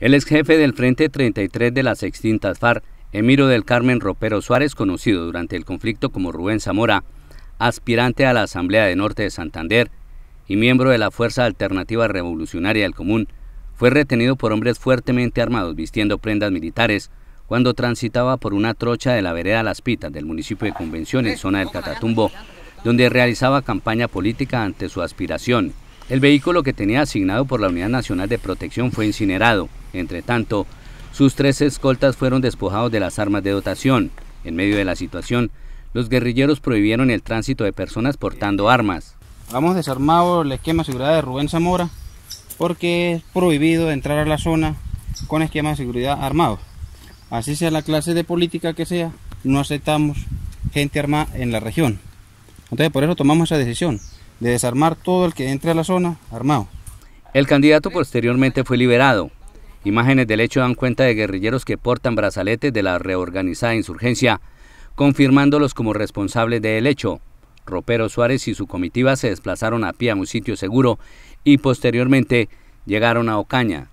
El ex jefe del Frente 33 de las extintas FARC, Emiro del Carmen Ropero Suárez, conocido durante el conflicto como Rubén Zamora, aspirante a la Asamblea de Norte de Santander y miembro de la Fuerza Alternativa Revolucionaria del Común, fue retenido por hombres fuertemente armados vistiendo prendas militares cuando transitaba por una trocha de la vereda Las Pitas del municipio de Convención zona del Catatumbo, donde realizaba campaña política ante su aspiración. El vehículo que tenía asignado por la Unidad Nacional de Protección fue incinerado entre tanto, sus tres escoltas fueron despojados de las armas de dotación. En medio de la situación, los guerrilleros prohibieron el tránsito de personas portando armas. Hemos desarmado el esquema de seguridad de Rubén Zamora porque es prohibido entrar a la zona con esquema de seguridad armado. Así sea la clase de política que sea, no aceptamos gente armada en la región. Entonces por eso tomamos esa decisión de desarmar todo el que entre a la zona armado. El candidato posteriormente fue liberado. Imágenes del hecho dan cuenta de guerrilleros que portan brazaletes de la reorganizada insurgencia, confirmándolos como responsables del hecho. Ropero Suárez y su comitiva se desplazaron a pie a un sitio seguro y posteriormente llegaron a Ocaña,